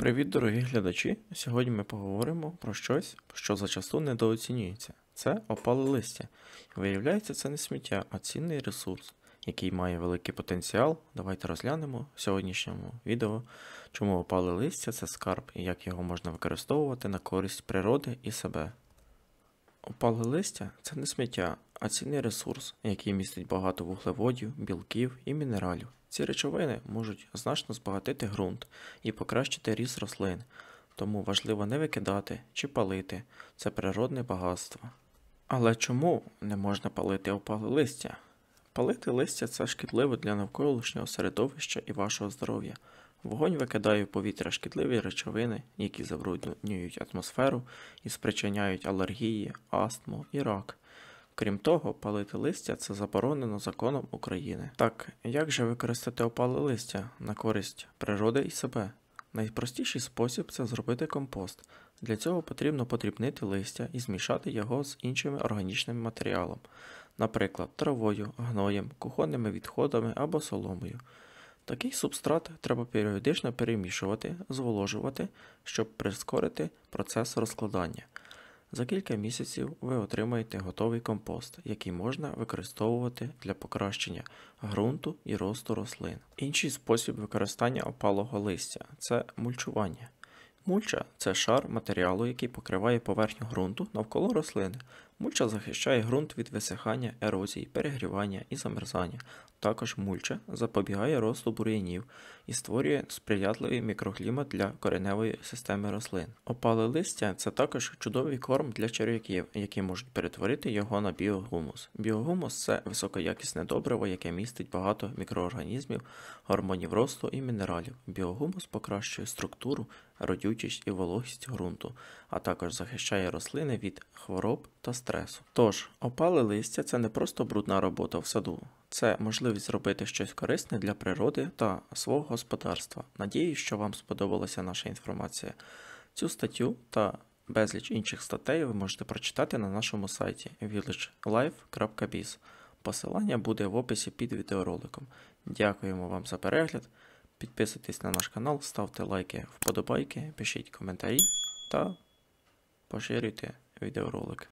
Привіт, дорогі глядачі! Сьогодні ми поговоримо про щось, що зачасту недооцінюється. Це опале листя. Виявляється, це не сміття, а цінний ресурс, який має великий потенціал. Давайте розглянемо в сьогоднішньому відео, чому опале листя це скарб і як його можна використовувати на користь природи і себе. Опале листя це не сміття, а цінний ресурс, який містить багато вуглеводів, білків і мінералів. Ці речовини можуть значно збагатити ґрунт і покращити ріс рослин, тому важливо не викидати чи палити це природне багатство. Але чому не можна палити опале листя? Палити листя це шкідливо для навколишнього середовища і вашого здоров'я. Вогонь викидає в повітря шкідливі речовини, які забруднюють атмосферу і спричиняють алергії, астму і рак. Крім того, палити листя це заборонено законом України. Так, як же використати опале листя на користь природи і себе? Найпростіший спосіб це зробити компост. Для цього потрібно подрібнити листя і змішати його з іншими органічними матеріалом, наприклад, травою, гноєм, кухонними відходами або соломою. Такий субстрат треба періодично перемішувати, зволожувати, щоб прискорити процес розкладання. За кілька місяців ви отримаєте готовий компост, який можна використовувати для покращення ґрунту і росту рослин. Інший спосіб використання опалого листя це мульчування. Мульча це шар матеріалу, який покриває поверхню ґрунту навколо рослини, Мульча захищає ґрунт від висихання, ерозії, перегрівання і замерзання. Також мульча запобігає росту бур'янів і створює сприятливий мікроклімат для кореневої системи рослин. Опале листя це також чудовий корм для черв'яків, які можуть перетворити його на біогумус. Біогумус це високоякісне добриво, яке містить багато мікроорганізмів, гормонів росту і мінералів. Біогумус покращує структуру, родючість і вологість ґрунту, а також захищає рослини від хвороб та стреблів стресу. Тож, опале листя це не просто брудна робота в саду, це можливість зробити щось корисне для природи та свого господарства. Надію, що вам сподобалася наша інформація. Цю статтю та безліч інших статей ви можете прочитати на нашому сайті villagelife.biz. Посилання буде в описі під відеороликом. Дякуємо вам за перегляд. Підписуйтесь на наш канал, ставте лайки, вподобайки, пишіть коментарі та поширюйте відеоролик.